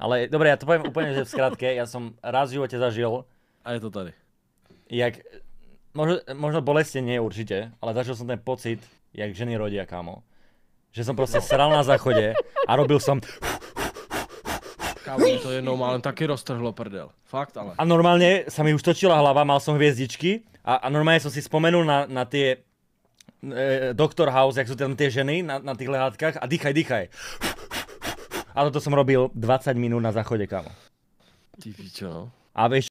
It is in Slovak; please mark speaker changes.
Speaker 1: Ale dobre, ja to poviem úplne, že v skratke, ja som raz v živote zažil... A je to tady. Jak, možno, možno bolestie nie určite, ale zažil som ten pocit, jak ženy rodia, kámo. Že som proste sral na záchode a robil som... Kámo, to je normálne, taky roztrhlo prdel. Fakt ale. A normálne sa mi už točila hlava, mal som hviezdičky a, a normálne som si spomenul na, na tie e, Doktor House, jak sú tam tie ženy na, na tých lehátkach a dýchaj, dýchaj. Uf, ale to som robil 20 minút na záchode, kámo.
Speaker 2: Ty čo? No.
Speaker 1: A vieš,